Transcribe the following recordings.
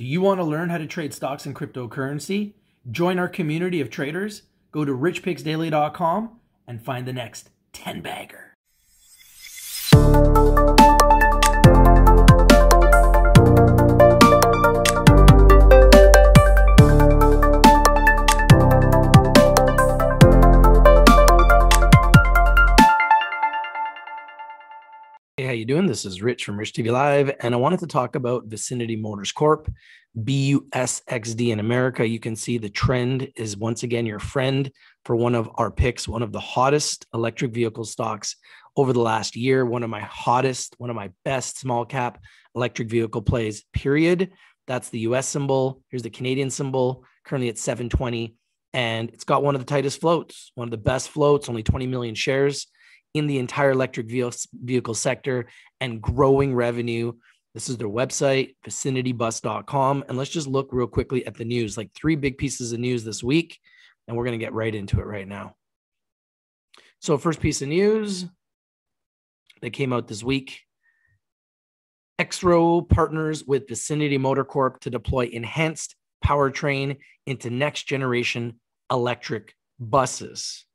Do you want to learn how to trade stocks and cryptocurrency? Join our community of traders. Go to richpicksdaily.com and find the next 10 bagger. This is Rich from Rich TV Live, and I wanted to talk about Vicinity Motors Corp, BUSXD in America. You can see the trend is once again your friend for one of our picks, one of the hottest electric vehicle stocks over the last year, one of my hottest, one of my best small cap electric vehicle plays, period. That's the US symbol. Here's the Canadian symbol, currently at 720. And it's got one of the tightest floats, one of the best floats, only 20 million shares in the entire electric vehicle sector and growing revenue. This is their website, vicinitybus.com. And let's just look real quickly at the news like three big pieces of news this week. And we're going to get right into it right now. So, first piece of news that came out this week XRO partners with Vicinity Motor Corp to deploy enhanced powertrain into next generation electric buses.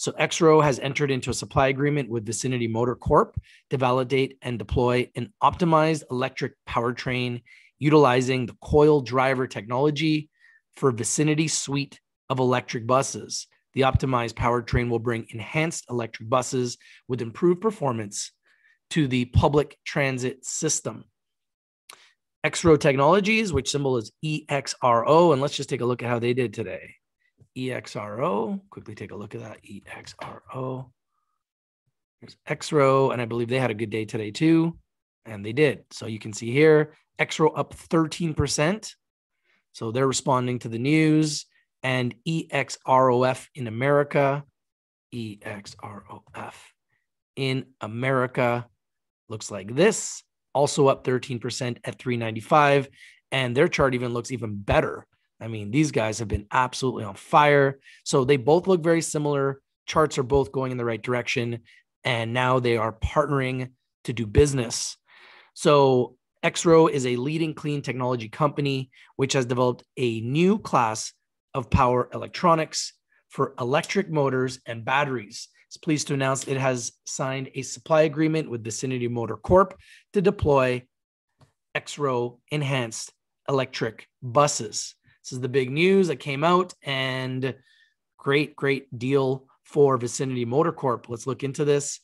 So Xro has entered into a supply agreement with Vicinity Motor Corp to validate and deploy an optimized electric powertrain utilizing the coil driver technology for Vicinity's suite of electric buses. The optimized powertrain will bring enhanced electric buses with improved performance to the public transit system. Xro Technologies, which symbol is EXRO, and let's just take a look at how they did today. EXRO. Quickly take a look at that EXRO. There's XRO, and I believe they had a good day today too, and they did. So you can see here, XRO up 13%. So they're responding to the news and EXROF in America, EXROF in America looks like this, also up 13% at 395. And their chart even looks even better I mean, these guys have been absolutely on fire. So they both look very similar. Charts are both going in the right direction. And now they are partnering to do business. So Xro is a leading clean technology company, which has developed a new class of power electronics for electric motors and batteries. It's pleased to announce it has signed a supply agreement with Vicinity Motor Corp to deploy Xro enhanced electric buses. This is the big news that came out and great, great deal for Vicinity Motor Corp. Let's look into this.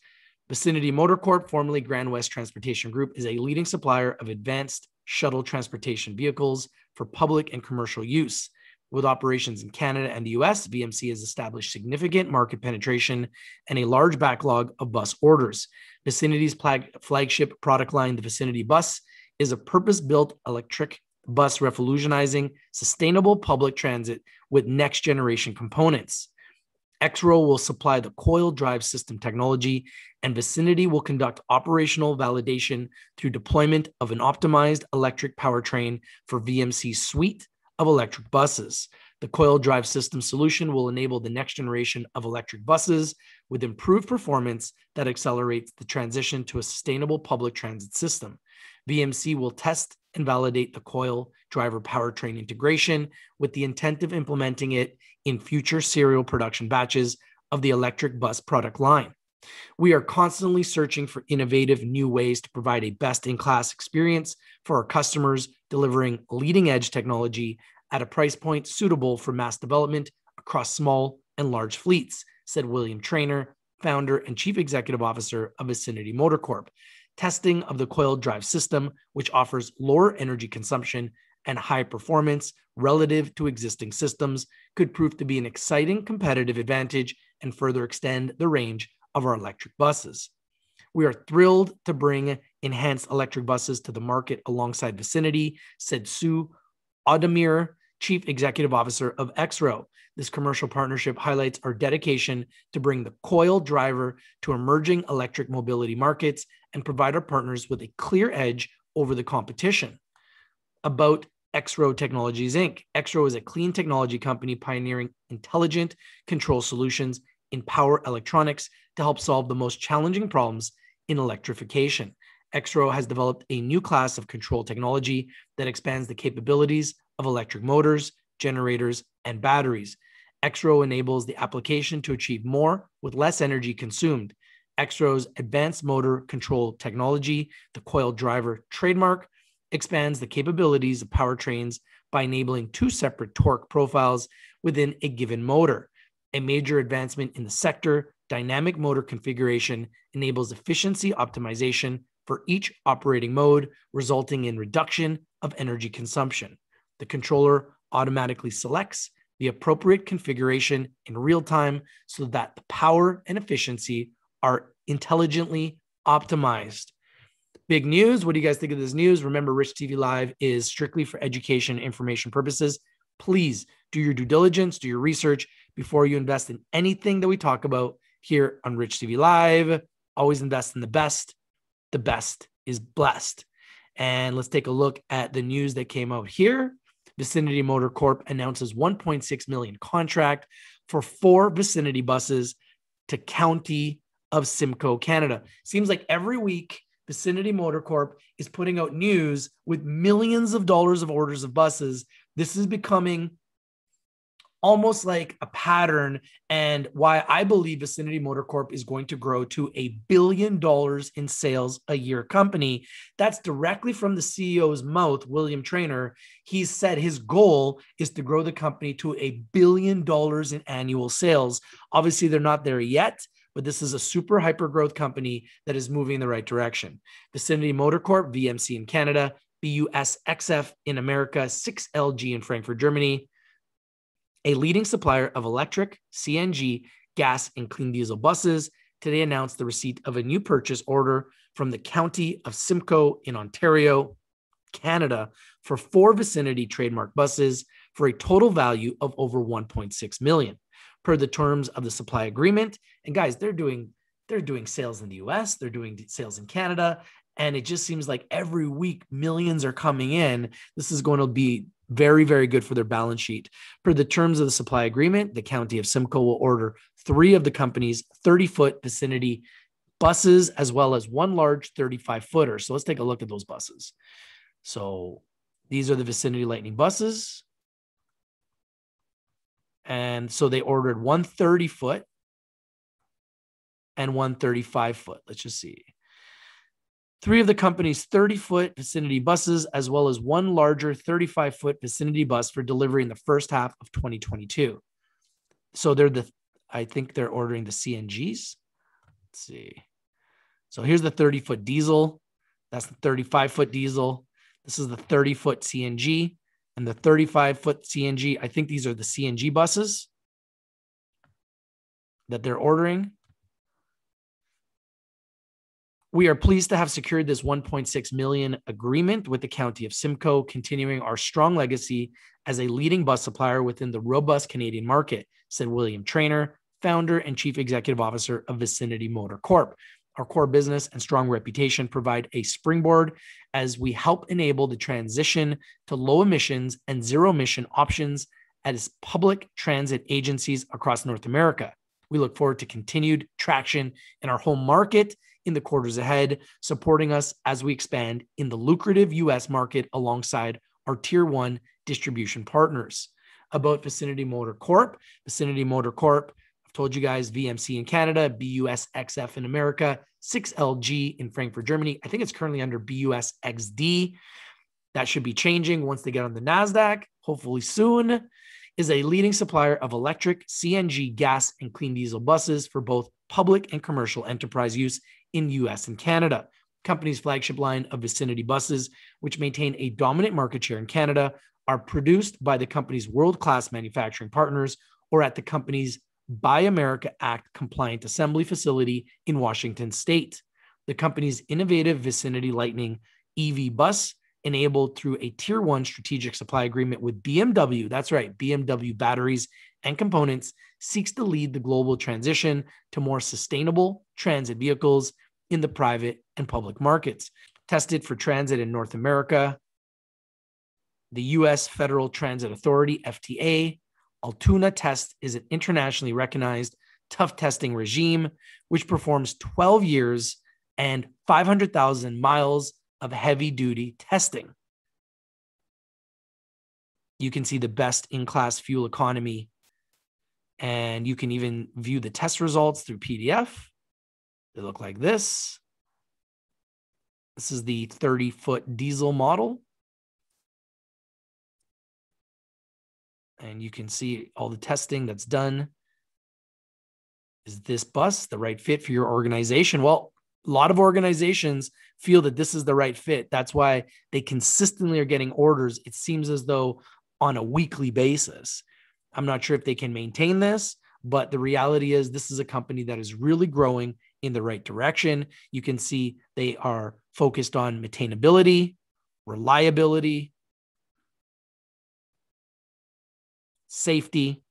Vicinity Motor Corp, formerly Grand West Transportation Group, is a leading supplier of advanced shuttle transportation vehicles for public and commercial use. With operations in Canada and the US, VMC has established significant market penetration and a large backlog of bus orders. Vicinity's flagship product line, the Vicinity Bus, is a purpose built electric bus revolutionizing sustainable public transit with next generation components. XRO will supply the coil drive system technology, and Vicinity will conduct operational validation through deployment of an optimized electric powertrain for VMC's suite of electric buses. The coil drive system solution will enable the next generation of electric buses with improved performance that accelerates the transition to a sustainable public transit system. VMC will test and validate the coil driver powertrain integration with the intent of implementing it in future serial production batches of the electric bus product line. We are constantly searching for innovative new ways to provide a best in class experience for our customers, delivering leading edge technology at a price point suitable for mass development across small and large fleets, said William Trainer, founder and chief executive officer of Vicinity Motor Corp testing of the coiled drive system, which offers lower energy consumption and high performance relative to existing systems, could prove to be an exciting competitive advantage and further extend the range of our electric buses. We are thrilled to bring enhanced electric buses to the market alongside Vicinity, Sue Audemir, Chief Executive Officer of Xro. This commercial partnership highlights our dedication to bring the coil driver to emerging electric mobility markets and provide our partners with a clear edge over the competition. About Xro Technologies Inc. Xro is a clean technology company pioneering intelligent control solutions in power electronics to help solve the most challenging problems in electrification. Xro has developed a new class of control technology that expands the capabilities of electric motors, generators, and batteries. XRO enables the application to achieve more with less energy consumed. XRO's advanced motor control technology, the coil driver trademark, expands the capabilities of powertrains by enabling two separate torque profiles within a given motor. A major advancement in the sector, dynamic motor configuration enables efficiency optimization for each operating mode, resulting in reduction of energy consumption the controller automatically selects the appropriate configuration in real time so that the power and efficiency are intelligently optimized. Big news. What do you guys think of this news? Remember, Rich TV Live is strictly for education and information purposes. Please do your due diligence, do your research before you invest in anything that we talk about here on Rich TV Live. Always invest in the best. The best is blessed. And let's take a look at the news that came out here. Vicinity Motor Corp announces 1.6 million contract for four Vicinity buses to County of Simcoe, Canada. Seems like every week Vicinity Motor Corp is putting out news with millions of dollars of orders of buses. This is becoming almost like a pattern and why I believe Vicinity Motor Corp is going to grow to a billion dollars in sales a year company. That's directly from the CEO's mouth, William Trainer. He said his goal is to grow the company to a billion dollars in annual sales. Obviously, they're not there yet. But this is a super hyper growth company that is moving in the right direction. Vicinity Motor Corp, VMC in Canada, BUSXF in America, 6LG in Frankfurt, Germany a leading supplier of electric, CNG, gas, and clean diesel buses, today announced the receipt of a new purchase order from the county of Simcoe in Ontario, Canada, for four vicinity trademark buses for a total value of over 1.6 million per the terms of the supply agreement. And guys, they're doing they're doing sales in the US, they're doing sales in Canada, and it just seems like every week millions are coming in. This is going to be very, very good for their balance sheet. Per the terms of the supply agreement, the county of Simcoe will order three of the company's 30 foot vicinity buses as well as one large 35 footer. So let's take a look at those buses. So these are the vicinity lightning buses. And so they ordered one 30 foot and one 35 foot. Let's just see three of the company's 30 foot vicinity buses, as well as one larger 35 foot vicinity bus for delivery in the first half of 2022. So they're the, I think they're ordering the CNGs. Let's see. So here's the 30 foot diesel. That's the 35 foot diesel. This is the 30 foot CNG and the 35 foot CNG. I think these are the CNG buses that they're ordering. We are pleased to have secured this 1.6 million agreement with the county of Simcoe, continuing our strong legacy as a leading bus supplier within the robust Canadian market, said William Trainer, founder and chief executive officer of Vicinity Motor Corp. Our core business and strong reputation provide a springboard as we help enable the transition to low emissions and zero emission options as public transit agencies across North America. We look forward to continued traction in our home market in the quarters ahead, supporting us as we expand in the lucrative U.S. market alongside our tier one distribution partners. About Vicinity Motor Corp, Vicinity Motor Corp, I've told you guys VMC in Canada, BUSXF in America, 6LG in Frankfurt, Germany. I think it's currently under BUSXD. That should be changing once they get on the NASDAQ, hopefully soon. Is a leading supplier of electric, CNG, gas, and clean diesel buses for both public and commercial enterprise use in US and Canada. Company's flagship line of vicinity buses, which maintain a dominant market share in Canada, are produced by the company's world class manufacturing partners or at the company's Buy America Act compliant assembly facility in Washington state. The company's innovative Vicinity Lightning EV bus, enabled through a tier one strategic supply agreement with BMW, that's right, BMW batteries and components, seeks to lead the global transition to more sustainable transit vehicles in the private and public markets. Tested for transit in North America, the US Federal Transit Authority, FTA. Altoona Test is an internationally recognized tough testing regime, which performs 12 years and 500,000 miles of heavy duty testing. You can see the best in class fuel economy, and you can even view the test results through PDF. They look like this. This is the 30 foot diesel model. And you can see all the testing that's done. Is this bus the right fit for your organization? Well, a lot of organizations feel that this is the right fit. That's why they consistently are getting orders. It seems as though on a weekly basis. I'm not sure if they can maintain this, but the reality is this is a company that is really growing in the right direction. You can see they are focused on maintainability, reliability, safety.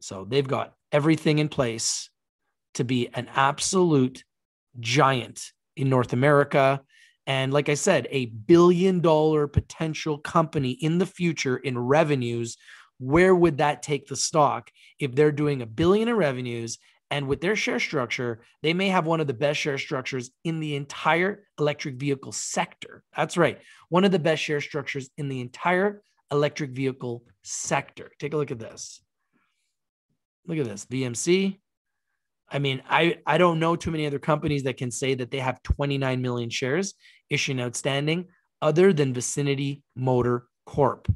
So they've got everything in place to be an absolute giant in North America. And like I said, a billion dollar potential company in the future in revenues where would that take the stock if they're doing a billion in revenues and with their share structure, they may have one of the best share structures in the entire electric vehicle sector. That's right. One of the best share structures in the entire electric vehicle sector. Take a look at this. Look at this VMC. I mean, I, I don't know too many other companies that can say that they have 29 million shares issued outstanding other than Vicinity Motor Corp.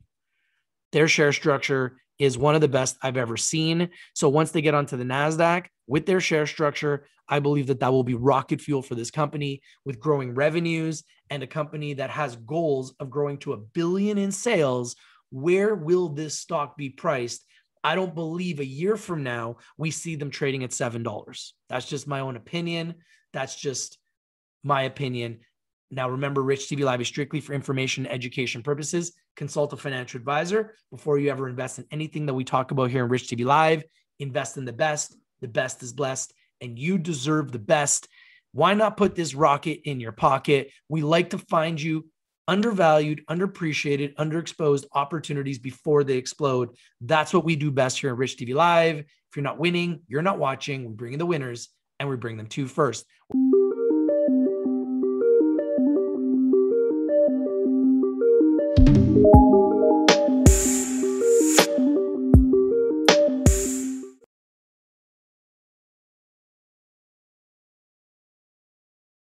Their share structure is one of the best I've ever seen. So once they get onto the NASDAQ with their share structure, I believe that that will be rocket fuel for this company with growing revenues and a company that has goals of growing to a billion in sales. Where will this stock be priced? I don't believe a year from now we see them trading at $7. That's just my own opinion. That's just my opinion. Now, remember, Rich TV Live is strictly for information education purposes consult a financial advisor before you ever invest in anything that we talk about here in Rich TV Live. Invest in the best. The best is blessed, and you deserve the best. Why not put this rocket in your pocket? We like to find you undervalued, underappreciated, underexposed opportunities before they explode. That's what we do best here at Rich TV Live. If you're not winning, you're not watching. We bring in the winners and we bring them to first.